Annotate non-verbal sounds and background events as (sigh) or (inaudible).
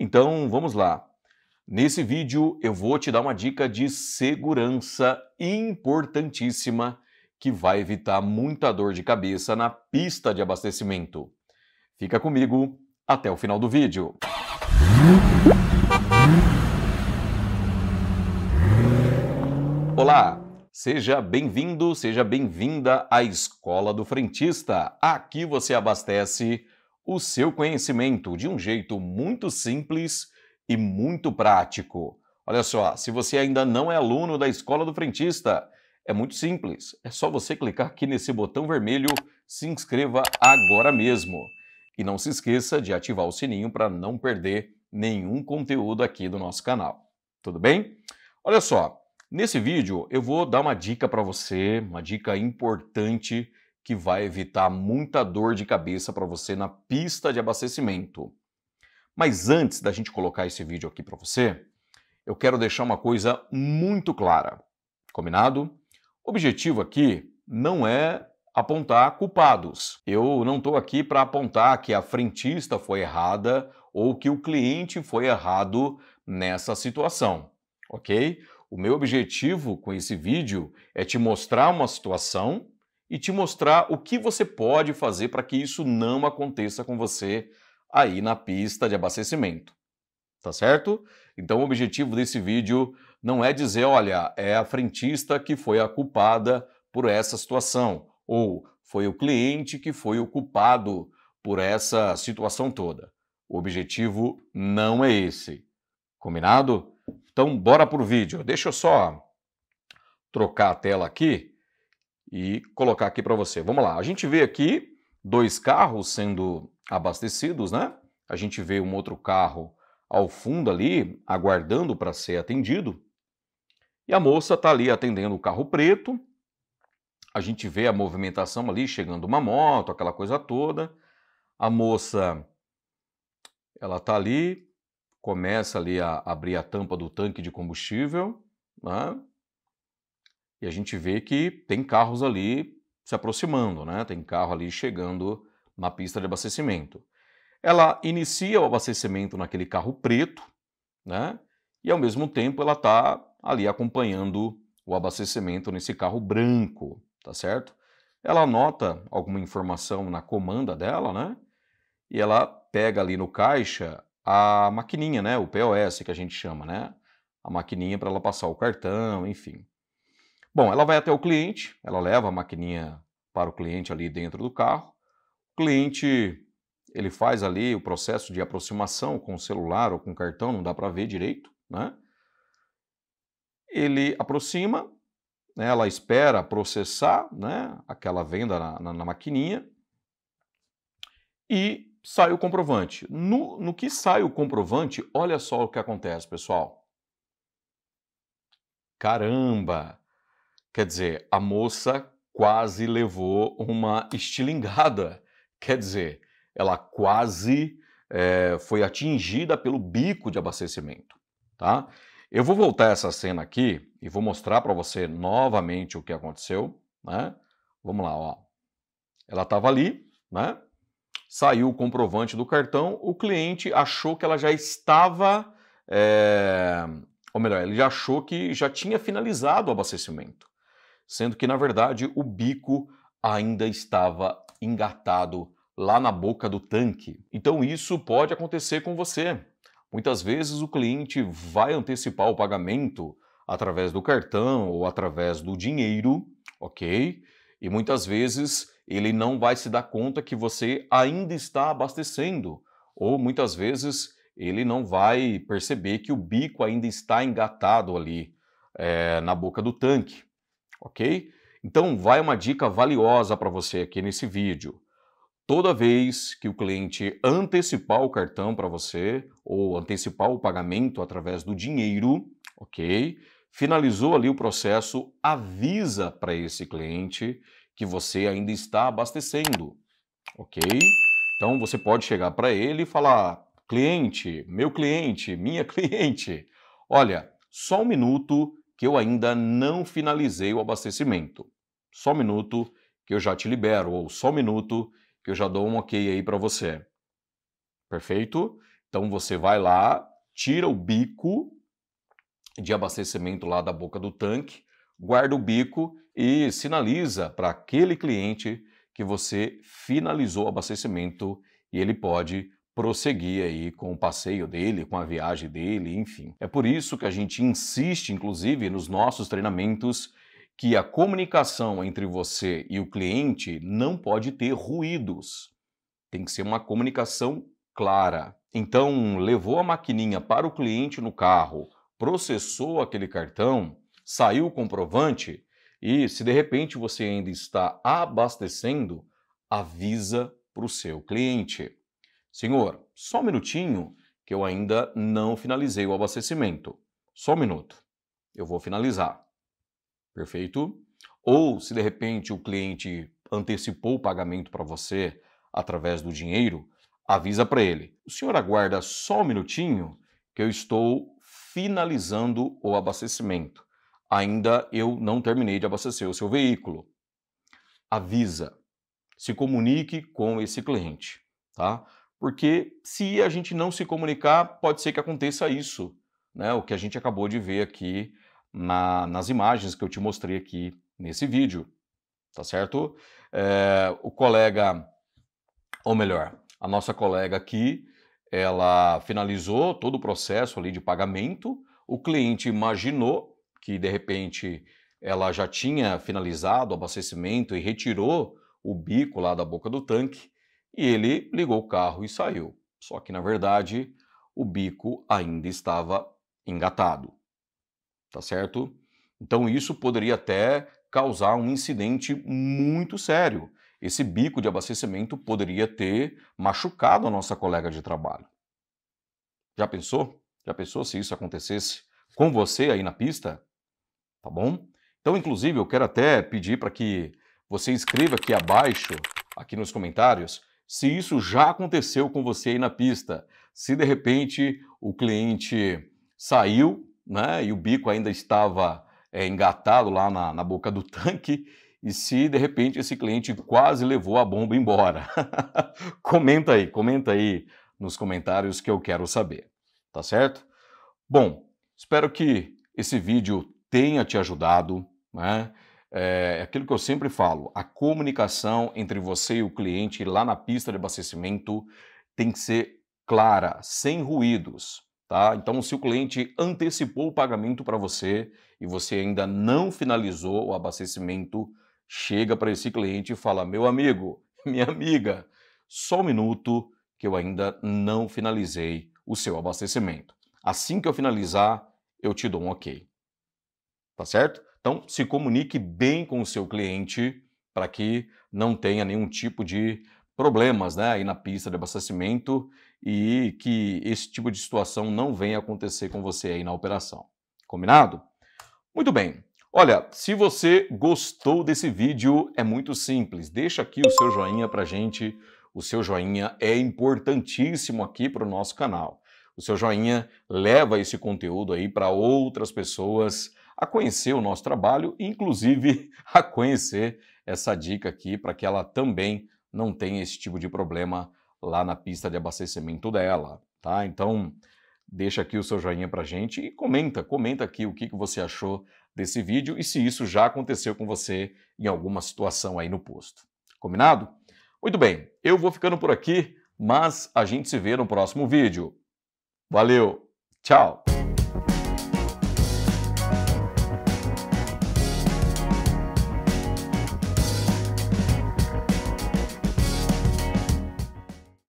Então vamos lá. Nesse vídeo eu vou te dar uma dica de segurança importantíssima que vai evitar muita dor de cabeça na pista de abastecimento. Fica comigo até o final do vídeo. Olá, seja bem-vindo, seja bem-vinda à Escola do Frentista. Aqui você abastece o seu conhecimento de um jeito muito simples e muito prático. Olha só, se você ainda não é aluno da Escola do Frentista, é muito simples. É só você clicar aqui nesse botão vermelho, se inscreva agora mesmo. E não se esqueça de ativar o sininho para não perder nenhum conteúdo aqui do nosso canal. Tudo bem? Olha só, nesse vídeo eu vou dar uma dica para você, uma dica importante que vai evitar muita dor de cabeça para você na pista de abastecimento. Mas antes da gente colocar esse vídeo aqui para você, eu quero deixar uma coisa muito clara. Combinado? O objetivo aqui não é apontar culpados. Eu não estou aqui para apontar que a frentista foi errada ou que o cliente foi errado nessa situação, ok? O meu objetivo com esse vídeo é te mostrar uma situação e te mostrar o que você pode fazer para que isso não aconteça com você aí na pista de abastecimento. Tá certo? Então o objetivo desse vídeo não é dizer, olha, é a frentista que foi a culpada por essa situação ou foi o cliente que foi o culpado por essa situação toda. O objetivo não é esse. Combinado? Então bora pro vídeo. Deixa eu só trocar a tela aqui e colocar aqui para você. Vamos lá, a gente vê aqui dois carros sendo abastecidos, né? A gente vê um outro carro ao fundo ali, aguardando para ser atendido. E a moça está ali atendendo o carro preto. A gente vê a movimentação ali, chegando uma moto, aquela coisa toda. A moça, ela está ali, começa ali a abrir a tampa do tanque de combustível, né? E a gente vê que tem carros ali se aproximando, né? Tem carro ali chegando na pista de abastecimento. Ela inicia o abastecimento naquele carro preto, né? E ao mesmo tempo ela está ali acompanhando o abastecimento nesse carro branco, tá certo? Ela anota alguma informação na comanda dela, né? E ela pega ali no caixa a maquininha, né? O POS que a gente chama, né? A maquininha para ela passar o cartão, enfim. Bom, ela vai até o cliente, ela leva a maquininha para o cliente ali dentro do carro. O cliente ele faz ali o processo de aproximação com o celular ou com o cartão, não dá para ver direito, né? Ele aproxima, né? ela espera processar né? aquela venda na, na, na maquininha e sai o comprovante. No, no que sai o comprovante, olha só o que acontece, pessoal. Caramba! Quer dizer, a moça quase levou uma estilingada. Quer dizer, ela quase é, foi atingida pelo bico de abastecimento, tá? Eu vou voltar essa cena aqui e vou mostrar para você novamente o que aconteceu, né? Vamos lá, ó. Ela estava ali, né? Saiu o comprovante do cartão, o cliente achou que ela já estava, é... ou melhor, ele já achou que já tinha finalizado o abastecimento sendo que, na verdade, o bico ainda estava engatado lá na boca do tanque. Então, isso pode acontecer com você. Muitas vezes o cliente vai antecipar o pagamento através do cartão ou através do dinheiro, ok? E muitas vezes ele não vai se dar conta que você ainda está abastecendo, ou muitas vezes ele não vai perceber que o bico ainda está engatado ali é, na boca do tanque ok? Então, vai uma dica valiosa para você aqui nesse vídeo. Toda vez que o cliente antecipar o cartão para você ou antecipar o pagamento através do dinheiro, ok? Finalizou ali o processo, avisa para esse cliente que você ainda está abastecendo, ok? Então você pode chegar para ele e falar: cliente, meu cliente, minha (laughs) cliente, olha, só um minuto que eu ainda não finalizei o abastecimento. Só um minuto que eu já te libero, ou só um minuto que eu já dou um ok aí para você. Perfeito? Então você vai lá, tira o bico de abastecimento lá da boca do tanque, guarda o bico e sinaliza para aquele cliente que você finalizou o abastecimento e ele pode prosseguir aí com o passeio dele, com a viagem dele, enfim. É por isso que a gente insiste, inclusive, nos nossos treinamentos que a comunicação entre você e o cliente não pode ter ruídos. Tem que ser uma comunicação clara. Então, levou a maquininha para o cliente no carro, processou aquele cartão, saiu o comprovante e, se de repente você ainda está abastecendo, avisa para o seu cliente. Senhor, só um minutinho que eu ainda não finalizei o abastecimento. Só um minuto. Eu vou finalizar. Perfeito? Ou se de repente o cliente antecipou o pagamento para você através do dinheiro, avisa para ele: "O senhor aguarda só um minutinho que eu estou finalizando o abastecimento. Ainda eu não terminei de abastecer o seu veículo." Avisa. Se comunique com esse cliente, tá? porque se a gente não se comunicar, pode ser que aconteça isso, né? O que a gente acabou de ver aqui na, nas imagens que eu te mostrei aqui nesse vídeo, tá certo? É, o colega, ou melhor, a nossa colega aqui, ela finalizou todo o processo ali de pagamento. O cliente imaginou que de repente ela já tinha finalizado o abastecimento e retirou o bico lá da boca do tanque e ele ligou o carro e saiu. Só que, na verdade, o bico ainda estava engatado. Tá certo? Então, isso poderia até causar um incidente muito sério. Esse bico de abastecimento poderia ter machucado a nossa colega de trabalho. Já pensou? Já pensou se isso acontecesse com você aí na pista? Tá bom? Então, inclusive, eu quero até pedir para que você escreva aqui abaixo, aqui nos comentários, se isso já aconteceu com você aí na pista. Se de repente o cliente saiu né, e o bico ainda estava é, engatado lá na, na boca do tanque, e se de repente esse cliente quase levou a bomba embora. (laughs) comenta aí, comenta aí nos comentários que eu quero saber, tá certo? Bom, espero que esse vídeo tenha te ajudado, né? É, é aquilo que eu sempre falo: a comunicação entre você e o cliente lá na pista de abastecimento tem que ser clara, sem ruídos. Tá? Então, se o cliente antecipou o pagamento para você e você ainda não finalizou o abastecimento, chega para esse cliente e fala: Meu amigo, (laughs) minha amiga, só um minuto que eu ainda não finalizei o seu abastecimento. Assim que eu finalizar, eu te dou um ok. Tá certo? Então, se comunique bem com o seu cliente para que não tenha nenhum tipo de problemas né, aí na pista de abastecimento e que esse tipo de situação não venha acontecer com você aí na operação. Combinado? Muito bem. Olha, se você gostou desse vídeo, é muito simples. Deixa aqui o seu joinha para gente. O seu joinha é importantíssimo aqui para o nosso canal. O seu joinha leva esse conteúdo aí para outras pessoas a conhecer o nosso trabalho, inclusive (laughs) a conhecer essa dica aqui para que ela também não tenha esse tipo de problema lá na pista de abastecimento dela, tá? Então, deixa aqui o seu joinha para gente e comenta, comenta aqui o que, que você achou desse vídeo e se isso já aconteceu com você em alguma situação aí no posto. Combinado? Muito bem, eu vou ficando por aqui, mas a gente se vê no próximo vídeo. Valeu, tchau!